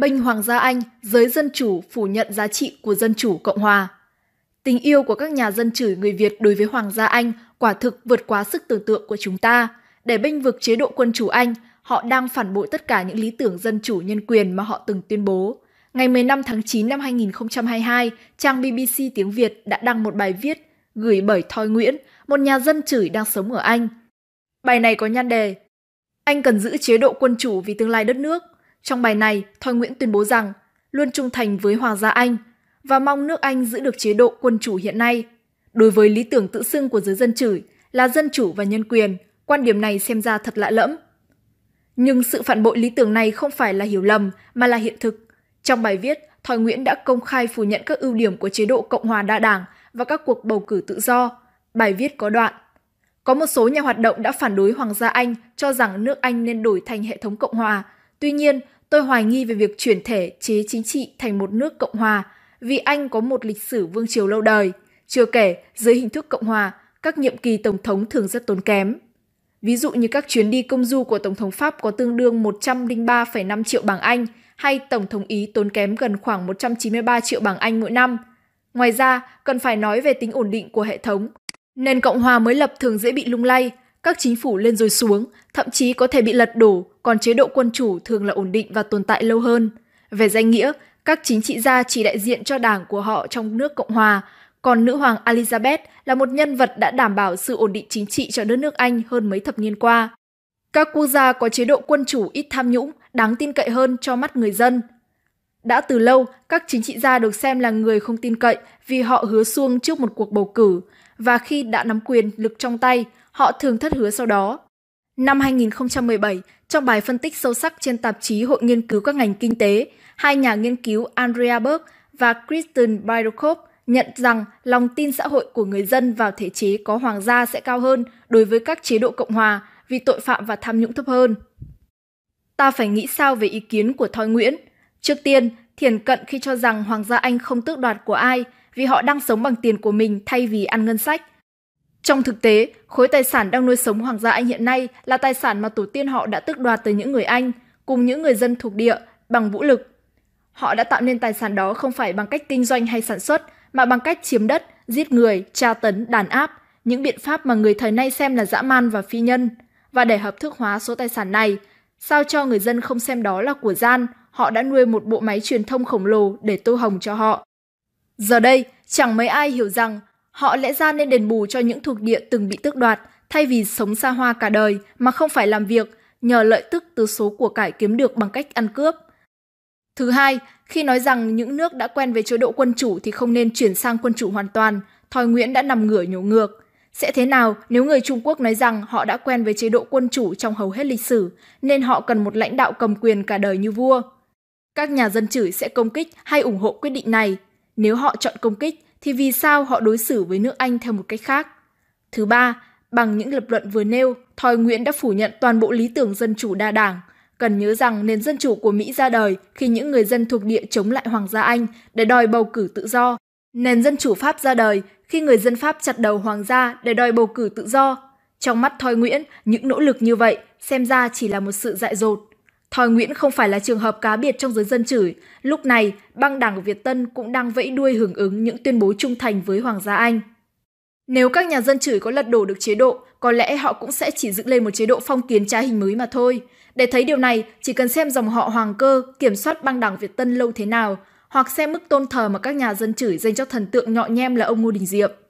Bênh Hoàng gia Anh, giới dân chủ phủ nhận giá trị của dân chủ Cộng hòa. Tình yêu của các nhà dân chủ người Việt đối với Hoàng gia Anh quả thực vượt quá sức tưởng tượng của chúng ta. Để bênh vực chế độ quân chủ Anh, họ đang phản bội tất cả những lý tưởng dân chủ nhân quyền mà họ từng tuyên bố. Ngày 15 tháng 9 năm 2022, trang BBC tiếng Việt đã đăng một bài viết gửi bởi Thoi Nguyễn, một nhà dân chửi đang sống ở Anh. Bài này có nhan đề Anh cần giữ chế độ quân chủ vì tương lai đất nước, trong bài này, Thoi Nguyễn tuyên bố rằng luôn trung thành với Hoàng gia Anh và mong nước Anh giữ được chế độ quân chủ hiện nay. Đối với lý tưởng tự xưng của giới dân chủ là dân chủ và nhân quyền, quan điểm này xem ra thật lạ lẫm. Nhưng sự phản bội lý tưởng này không phải là hiểu lầm mà là hiện thực. Trong bài viết, Thoi Nguyễn đã công khai phủ nhận các ưu điểm của chế độ Cộng hòa đa đảng và các cuộc bầu cử tự do. Bài viết có đoạn. Có một số nhà hoạt động đã phản đối Hoàng gia Anh cho rằng nước Anh nên đổi thành hệ thống Cộng hòa Tuy nhiên, tôi hoài nghi về việc chuyển thể chế chính trị thành một nước cộng hòa vì Anh có một lịch sử vương triều lâu đời. Chưa kể, dưới hình thức cộng hòa, các nhiệm kỳ tổng thống thường rất tốn kém. Ví dụ như các chuyến đi công du của Tổng thống Pháp có tương đương 103,5 triệu bảng Anh hay Tổng thống Ý tốn kém gần khoảng 193 triệu bảng Anh mỗi năm. Ngoài ra, cần phải nói về tính ổn định của hệ thống. Nền Cộng hòa mới lập thường dễ bị lung lay, các chính phủ lên rồi xuống, thậm chí có thể bị lật đổ, còn chế độ quân chủ thường là ổn định và tồn tại lâu hơn. Về danh nghĩa, các chính trị gia chỉ đại diện cho đảng của họ trong nước Cộng hòa, còn nữ hoàng Elizabeth là một nhân vật đã đảm bảo sự ổn định chính trị cho đất nước Anh hơn mấy thập niên qua. Các quốc gia có chế độ quân chủ ít tham nhũng, đáng tin cậy hơn cho mắt người dân. Đã từ lâu, các chính trị gia được xem là người không tin cậy vì họ hứa xuông trước một cuộc bầu cử và khi đã nắm quyền lực trong tay, họ thường thất hứa sau đó. Năm 2017, trong bài phân tích sâu sắc trên tạp chí Hội nghiên cứu các ngành kinh tế, hai nhà nghiên cứu Andrea Berg và Kristen Bidokop nhận rằng lòng tin xã hội của người dân vào thể chế có hoàng gia sẽ cao hơn đối với các chế độ cộng hòa vì tội phạm và tham nhũng thấp hơn. Ta phải nghĩ sao về ý kiến của Thoi Nguyễn? Trước tiên, thiển cận khi cho rằng Hoàng gia Anh không tước đoạt của ai vì họ đang sống bằng tiền của mình thay vì ăn ngân sách. Trong thực tế, khối tài sản đang nuôi sống Hoàng gia Anh hiện nay là tài sản mà tổ tiên họ đã tước đoạt từ những người Anh, cùng những người dân thuộc địa, bằng vũ lực. Họ đã tạo nên tài sản đó không phải bằng cách kinh doanh hay sản xuất, mà bằng cách chiếm đất, giết người, tra tấn, đàn áp, những biện pháp mà người thời nay xem là dã man và phi nhân. Và để hợp thức hóa số tài sản này, sao cho người dân không xem đó là của gian họ đã nuôi một bộ máy truyền thông khổng lồ để tô hồng cho họ. Giờ đây, chẳng mấy ai hiểu rằng họ lẽ ra nên đền bù cho những thuộc địa từng bị tước đoạt thay vì sống xa hoa cả đời mà không phải làm việc nhờ lợi tức từ số của cải kiếm được bằng cách ăn cướp. Thứ hai, khi nói rằng những nước đã quen với chế độ quân chủ thì không nên chuyển sang quân chủ hoàn toàn, thòi Nguyễn đã nằm ngửa nhổ ngược. Sẽ thế nào nếu người Trung Quốc nói rằng họ đã quen với chế độ quân chủ trong hầu hết lịch sử, nên họ cần một lãnh đạo cầm quyền cả đời như vua? Các nhà dân chửi sẽ công kích hay ủng hộ quyết định này. Nếu họ chọn công kích thì vì sao họ đối xử với nước Anh theo một cách khác? Thứ ba, bằng những lập luận vừa nêu, Thòi Nguyễn đã phủ nhận toàn bộ lý tưởng dân chủ đa đảng. Cần nhớ rằng nền dân chủ của Mỹ ra đời khi những người dân thuộc địa chống lại Hoàng gia Anh để đòi bầu cử tự do. Nền dân chủ Pháp ra đời khi người dân Pháp chặt đầu Hoàng gia để đòi bầu cử tự do. Trong mắt Thoi Nguyễn, những nỗ lực như vậy xem ra chỉ là một sự dại dột. Thói Nguyễn không phải là trường hợp cá biệt trong giới dân chửi. Lúc này, băng đảng của Việt Tân cũng đang vẫy đuôi hưởng ứng những tuyên bố trung thành với Hoàng gia Anh. Nếu các nhà dân chửi có lật đổ được chế độ, có lẽ họ cũng sẽ chỉ dựng lên một chế độ phong kiến trá hình mới mà thôi. Để thấy điều này, chỉ cần xem dòng họ Hoàng Cơ kiểm soát băng đảng Việt Tân lâu thế nào, hoặc xem mức tôn thờ mà các nhà dân chửi dành cho thần tượng nhọ nhem là ông Ngô Đình Diệm.